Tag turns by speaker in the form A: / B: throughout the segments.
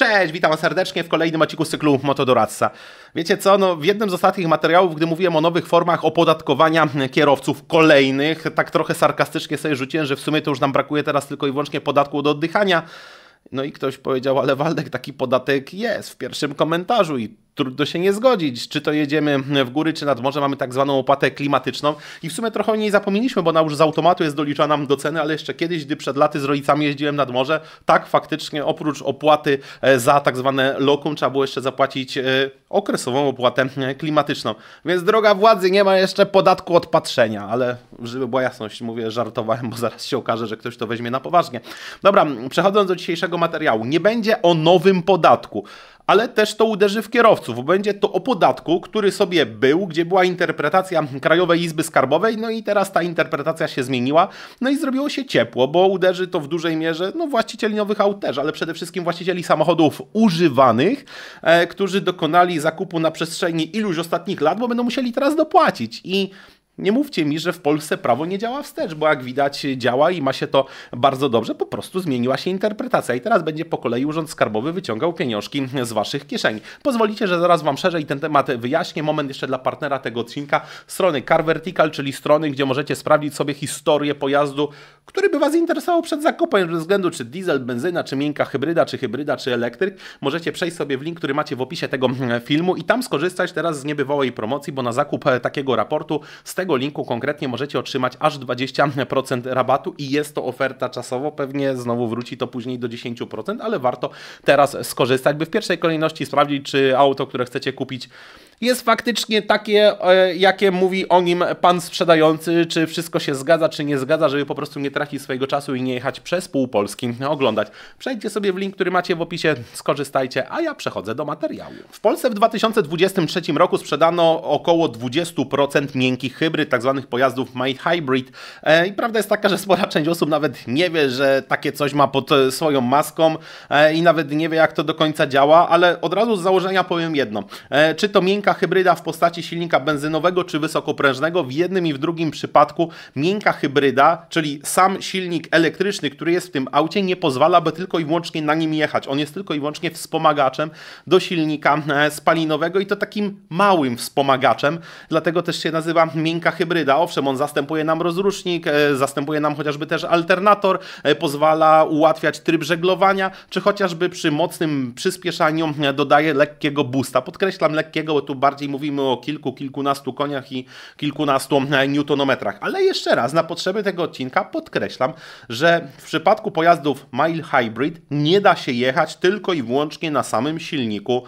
A: Cześć, witam serdecznie w kolejnym odcinku cyklu Motodoradca. Wiecie co, no w jednym z ostatnich materiałów, gdy mówiłem o nowych formach opodatkowania kierowców kolejnych, tak trochę sarkastycznie sobie rzuciłem, że w sumie to już nam brakuje teraz tylko i wyłącznie podatku do oddychania. No i ktoś powiedział, ale Waldek, taki podatek jest w pierwszym komentarzu i trudno się nie zgodzić, czy to jedziemy w góry, czy nad morze, mamy tak zwaną opłatę klimatyczną i w sumie trochę o niej zapomnieliśmy, bo ona już z automatu jest doliczana do ceny, ale jeszcze kiedyś, gdy przed laty z rodzicami jeździłem nad morze, tak faktycznie oprócz opłaty e, za tak zwane lokum trzeba było jeszcze zapłacić e, okresową opłatę e, klimatyczną. Więc droga władzy, nie ma jeszcze podatku od patrzenia, ale żeby była jasność, mówię, żartowałem, bo zaraz się okaże, że ktoś to weźmie na poważnie. Dobra, przechodząc do dzisiejszego materiału. Nie będzie o nowym podatku, ale też to uderzy w kierowców, bo będzie to o podatku, który sobie był, gdzie była interpretacja Krajowej Izby Skarbowej, no i teraz ta interpretacja się zmieniła, no i zrobiło się ciepło, bo uderzy to w dużej mierze no, właścicieli nowych aut też, ale przede wszystkim właścicieli samochodów używanych, e, którzy dokonali zakupu na przestrzeni iluś ostatnich lat, bo będą musieli teraz dopłacić i nie mówcie mi, że w Polsce prawo nie działa wstecz, bo jak widać działa i ma się to bardzo dobrze, po prostu zmieniła się interpretacja i teraz będzie po kolei Urząd Skarbowy wyciągał pieniążki z Waszych kieszeni. Pozwolicie, że zaraz Wam szerzej ten temat wyjaśnię. Moment jeszcze dla partnera tego odcinka, strony Car Vertical, czyli strony, gdzie możecie sprawdzić sobie historię pojazdu, który by Was interesował przed zakupem, bez względu czy diesel, benzyna, czy miękka hybryda, czy hybryda, czy elektryk. Możecie przejść sobie w link, który macie w opisie tego filmu i tam skorzystać teraz z niebywałej promocji, bo na zakup takiego raportu z tego tego linku konkretnie możecie otrzymać aż 20% rabatu i jest to oferta czasowo. Pewnie znowu wróci to później do 10%, ale warto teraz skorzystać, by w pierwszej kolejności sprawdzić, czy auto, które chcecie kupić, jest faktycznie takie, e, jakie mówi o nim pan sprzedający, czy wszystko się zgadza, czy nie zgadza, żeby po prostu nie tracić swojego czasu i nie jechać przez pół Polski oglądać. Przejdźcie sobie w link, który macie w opisie, skorzystajcie, a ja przechodzę do materiału. W Polsce w 2023 roku sprzedano około 20% miękkich hybryd, tzw. Tak pojazdów My Hybrid. E, I prawda jest taka, że spora część osób nawet nie wie, że takie coś ma pod e, swoją maską i nawet nie wie, jak to do końca działa, ale od razu z założenia powiem jedno. Czy to miękka Miękka hybryda w postaci silnika benzynowego czy wysokoprężnego. W jednym i w drugim przypadku miękka hybryda, czyli sam silnik elektryczny, który jest w tym aucie, nie pozwala, by tylko i wyłącznie na nim jechać. On jest tylko i wyłącznie wspomagaczem do silnika e, spalinowego i to takim małym wspomagaczem, dlatego też się nazywa miękka hybryda. Owszem, on zastępuje nam rozrusznik, e, zastępuje nam chociażby też alternator, e, pozwala ułatwiać tryb żeglowania, czy chociażby przy mocnym przyspieszaniu dodaje lekkiego boosta. Podkreślam lekkiego, bo tu bardziej mówimy o kilku, kilkunastu koniach i kilkunastu e, newtonometrach. Ale jeszcze raz, na potrzeby tego odcinka podkreślam, że w przypadku pojazdów Mile Hybrid nie da się jechać tylko i wyłącznie na samym silniku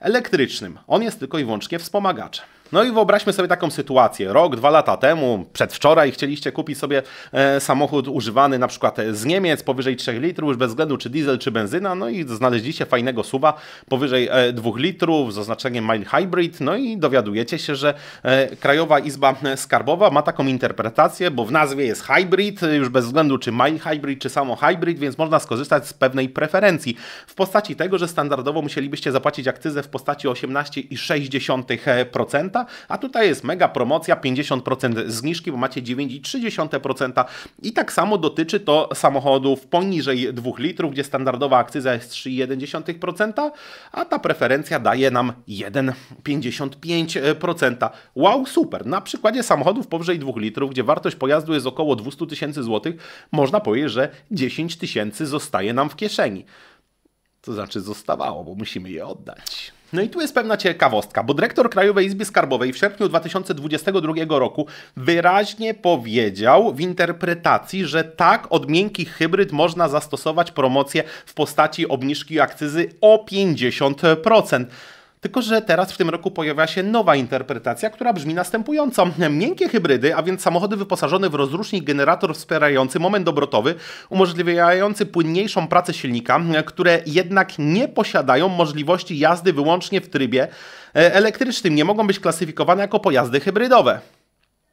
A: elektrycznym. On jest tylko i wyłącznie wspomagaczem. No i wyobraźmy sobie taką sytuację. Rok, dwa lata temu, przedwczoraj chcieliście kupić sobie e, samochód używany na przykład z Niemiec powyżej 3 litrów, już bez względu czy diesel, czy benzyna, no i znaleźliście fajnego suwa powyżej e, 2 litrów z oznaczeniem mild hybrid, no i dowiadujecie się, że e, Krajowa Izba Skarbowa ma taką interpretację, bo w nazwie jest hybrid, już bez względu czy mild hybrid, czy samo hybrid, więc można skorzystać z pewnej preferencji w postaci tego, że standardowo musielibyście zapłacić akcyzę w postaci 18,6% a tutaj jest mega promocja, 50% zniżki, bo macie 9,3% i tak samo dotyczy to samochodów poniżej 2 litrów, gdzie standardowa akcyza jest 3,1%, a ta preferencja daje nam 1,55%. Wow, super! Na przykładzie samochodów powyżej 2 litrów, gdzie wartość pojazdu jest około 200 tysięcy złotych, można powiedzieć, że 10 tysięcy zostaje nam w kieszeni. To znaczy zostawało, bo musimy je oddać. No i tu jest pewna ciekawostka, bo dyrektor Krajowej Izby Skarbowej w sierpniu 2022 roku wyraźnie powiedział w interpretacji, że tak od miękkich hybryd można zastosować promocję w postaci obniżki akcyzy o 50%. Tylko, że teraz w tym roku pojawia się nowa interpretacja, która brzmi następująco. Miękkie hybrydy, a więc samochody wyposażone w rozrusznik generator wspierający moment obrotowy, umożliwiający płynniejszą pracę silnika, które jednak nie posiadają możliwości jazdy wyłącznie w trybie e, elektrycznym, nie mogą być klasyfikowane jako pojazdy hybrydowe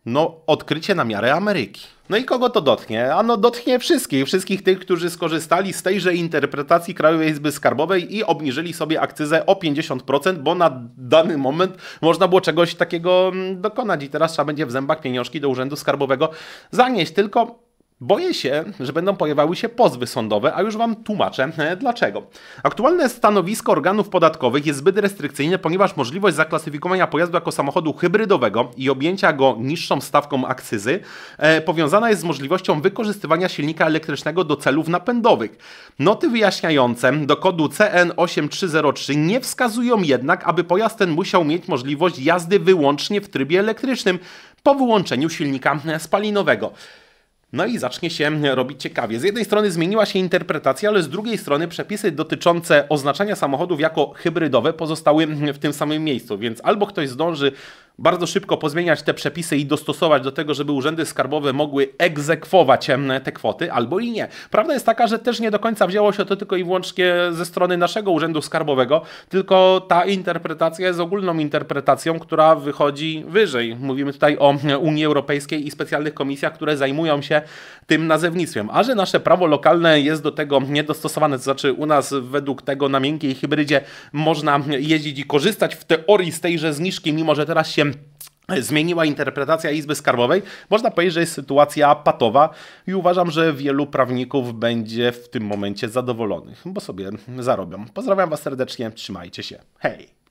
A: no, odkrycie na miarę Ameryki. No i kogo to dotknie? Ano dotknie wszystkich, wszystkich tych, którzy skorzystali z tejże interpretacji Krajowej Izby Skarbowej i obniżyli sobie akcyzę o 50%, bo na dany moment można było czegoś takiego mm, dokonać i teraz trzeba będzie w zębach pieniążki do Urzędu Skarbowego zanieść. Tylko Boję się, że będą pojawiały się pozwy sądowe, a już Wam tłumaczę e, dlaczego. Aktualne stanowisko organów podatkowych jest zbyt restrykcyjne, ponieważ możliwość zaklasyfikowania pojazdu jako samochodu hybrydowego i objęcia go niższą stawką akcyzy e, powiązana jest z możliwością wykorzystywania silnika elektrycznego do celów napędowych. Noty wyjaśniające do kodu CN8303 nie wskazują jednak, aby pojazd ten musiał mieć możliwość jazdy wyłącznie w trybie elektrycznym po wyłączeniu silnika spalinowego. No i zacznie się robić ciekawie. Z jednej strony zmieniła się interpretacja, ale z drugiej strony przepisy dotyczące oznaczania samochodów jako hybrydowe pozostały w tym samym miejscu, więc albo ktoś zdąży bardzo szybko pozmieniać te przepisy i dostosować do tego, żeby urzędy skarbowe mogły egzekwować te kwoty, albo i nie. Prawda jest taka, że też nie do końca wzięło się to tylko i wyłącznie ze strony naszego urzędu skarbowego, tylko ta interpretacja jest ogólną interpretacją, która wychodzi wyżej. Mówimy tutaj o Unii Europejskiej i specjalnych komisjach, które zajmują się tym nazewnictwem. A że nasze prawo lokalne jest do tego niedostosowane, to znaczy u nas według tego na miękkiej hybrydzie można jeździć i korzystać w teorii z tejże zniżki, mimo że teraz się zmieniła interpretacja Izby Skarbowej. Można powiedzieć, że jest sytuacja patowa i uważam, że wielu prawników będzie w tym momencie zadowolonych, bo sobie zarobią. Pozdrawiam Was serdecznie, trzymajcie się. Hej!